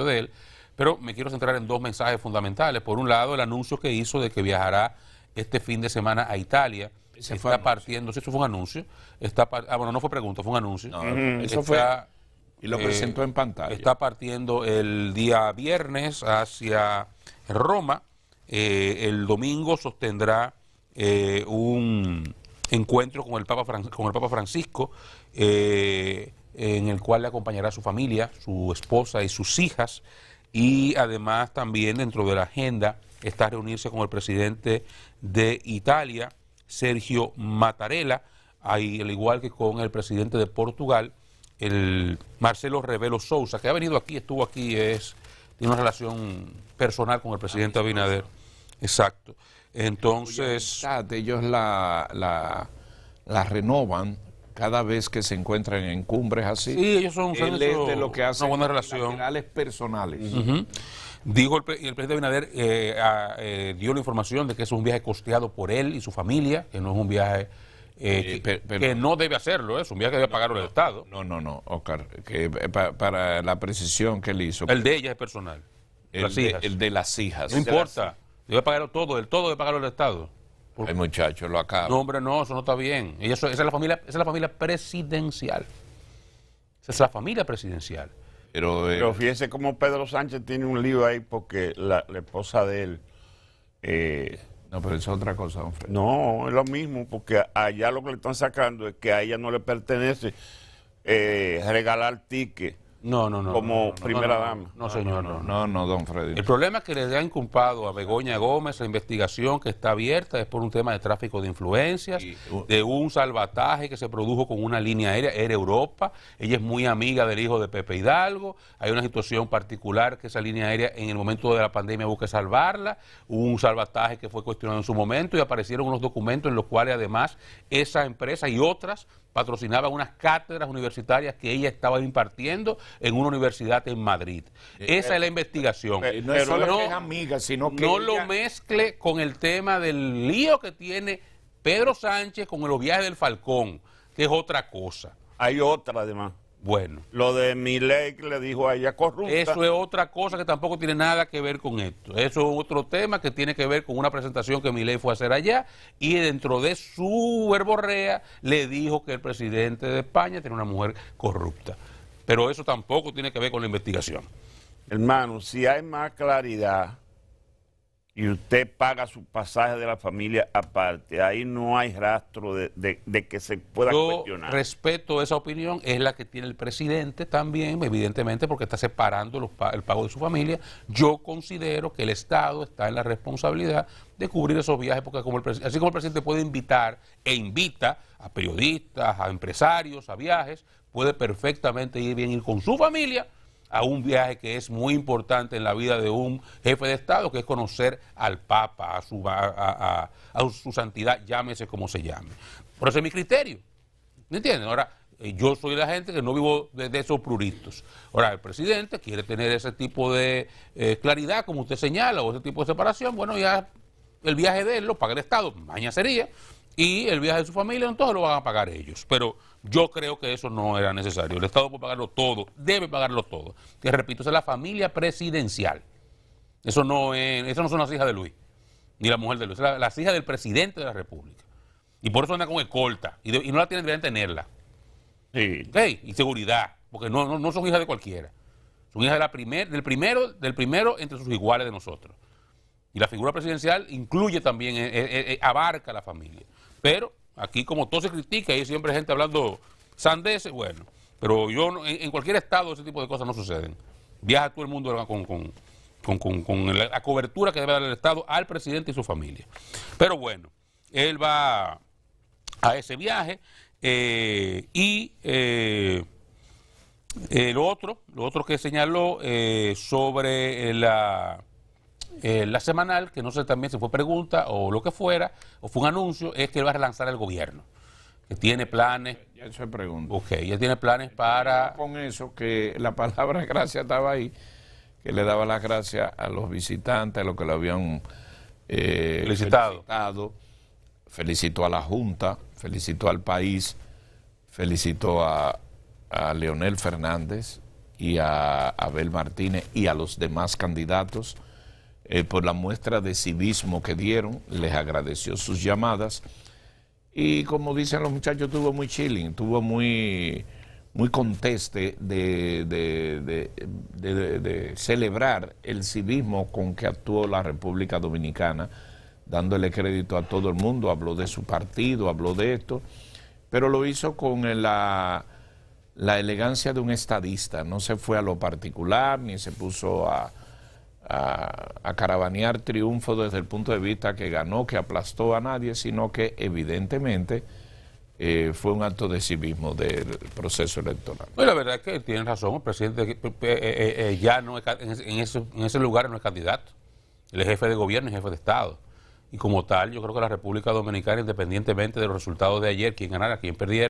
de él, pero me quiero centrar en dos mensajes fundamentales. Por un lado, el anuncio que hizo de que viajará este fin de semana a Italia. Se está partiendo, si eso fue un anuncio. Está ah, bueno, no fue pregunta, fue un anuncio. eso fue. Y lo presentó eh, en pantalla. Está partiendo el día viernes hacia Roma. Eh, el domingo sostendrá eh, un encuentro con el Papa, con el Papa Francisco en el cual le acompañará su familia, su esposa y sus hijas. Y además también dentro de la agenda está reunirse con el presidente de Italia, Sergio Mattarella, ahí, al igual que con el presidente de Portugal, el Marcelo Revelo Sousa, que ha venido aquí, estuvo aquí, es, tiene una relación personal con el presidente ah, pues. Abinader. Exacto. Entonces... Ellos la, la, la renovan cada vez que se encuentran en cumbres así. Sí, ellos son él de lo que hacen una buena personales. Digo, el, presidente Binader, eh, eh, dio la información de que es un viaje costeado por él y su familia, que no es un viaje eh, que, no debe hacerlo, es un viaje que debe pagar el Estado. No, no, no, Oscar, para la precisión que él hizo. El de ella es personal. El, de, el de, las hijas. No importa, debe pagarlo todo, el todo debe pagarlo el Estado. El muchacho lo acaba. No, hombre, no, eso no está bien. esa, es la familia, esa es la familia presidencial. Esa es la familia presidencial. Pero, eh, fíjese cómo Pedro Sánchez tiene un lío ahí porque la, esposa de él... Eh, no, pero eso es otra cosa, don No, es lo mismo, porque allá lo que le están sacando es que a ella no le pertenece eh, regalar tickets no, no, no. Como primera dama. No, señor. No no, no, don Freddy. El problema es que le han inculpado a Begoña Gómez la investigación que está abierta es por un tema de tráfico de influencias, uh, de un salvataje que se produjo con una línea aérea, era Europa. Ella es muy amiga del hijo de Pepe Hidalgo. Hay una situación particular que esa línea aérea en el momento de la pandemia busca salvarla. Hubo un salvataje que fue cuestionado en su momento y aparecieron unos documentos en los cuales además esa empresa y otras patrocinaba unas cátedras universitarias que ella estaba impartiendo en una universidad en Madrid. Eh, Esa es eh, la investigación. Eh, no es sino que... No lo mezcle con el tema del lío que tiene Pedro Sánchez con los viajes del Falcón, que es otra cosa. Hay otra además. Bueno. Lo de Milei que le dijo a ella corrupta. Eso es otra cosa que tampoco tiene nada que ver con esto. Eso es otro tema que tiene que ver con una presentación que Milei fue a hacer allá y dentro de su verborrea le dijo que el presidente de España tiene una mujer corrupta. Pero eso tampoco tiene que ver con la investigación. Hermano, si hay más claridad y usted paga su pasaje de la familia aparte. Ahí no hay rastro de, que se pueda Yo cuestionar. Respeto esa opinión, es la que tiene el presidente también, evidentemente, porque está separando el pago de su familia. Yo considero que el Estado está en la responsabilidad de cubrir esos viajes, porque así como el presidente puede invitar e invita a periodistas, a empresarios, a viajes, puede perfectamente ir bien ir con su familia a un viaje que es muy importante en la vida de un jefe de Estado, que es conocer al Papa, a su, a, su santidad, llámese como se llame. Por ese es mi criterio. ¿Me entienden? Ahora, eh, yo soy la gente que no vivo de, esos pruritos. Ahora, el presidente quiere tener ese tipo de eh, claridad, como usted señala, o ese tipo de separación. Bueno, ya el viaje de él lo paga el Estado, mañana sería, y el viaje de su familia, entonces lo van a pagar ellos. Pero yo creo que eso no era necesario. El Estado puede pagarlo todo, debe pagarlo todo. Te repito, esa es la familia presidencial. Eso no, eso no son las hijas de Luis, ni la mujer de Luis, son las hijas del presidente de la República. Y por eso anda con escolta. Y, no la tienen, deben tenerla. Sí. Y seguridad, porque no, son hijas de cualquiera. Son hijas de primer, del, primero, del primero entre sus iguales de nosotros. Y la figura presidencial incluye también, eh, eh, eh, abarca la familia. Pero Aquí como todo se critica y hay siempre gente hablando sandés bueno, pero yo en, cualquier estado ese tipo de cosas no suceden. Viaja todo el mundo con, la cobertura que debe dar el Estado al presidente y su familia. Pero bueno, él va a ese viaje eh, y el eh, eh, otro, lo otro que señaló sobre la eh, la semanal, que no sé también si fue pregunta o lo que fuera, o fue un anuncio, es que va a relanzar el gobierno, que tiene planes. Ya se pregunta. Ok, ya tiene planes para... Con eso, que la palabra gracias estaba ahí, que le daba las gracias a los visitantes, a los que lo habían eh, felicitado. Felicitó a la Junta, felicitó al país, felicitó a, a Leonel Fernández y a Abel Martínez y a los demás candidatos. Eh, por la muestra de civismo que dieron, les agradeció sus llamadas y como dicen los muchachos, tuvo muy chilling, tuvo muy, muy conteste de, celebrar el civismo con que actuó la República Dominicana, dándole crédito a todo el mundo, habló de su partido, habló de esto, pero lo hizo con la elegancia de un estadista, no se fue a lo particular ni se puso a, a, carabanear triunfo desde el punto de vista que ganó, que aplastó a nadie, sino que evidentemente eh, fue un acto de civismo del proceso electoral. la verdad es que tiene razón, el presidente eh, eh, ya no es, en, ese, en ese lugar no es candidato. el jefe de gobierno es jefe de Estado. Y como tal, yo creo que la República Dominicana, independientemente de los resultados de ayer, quien ganara, quien perdiera,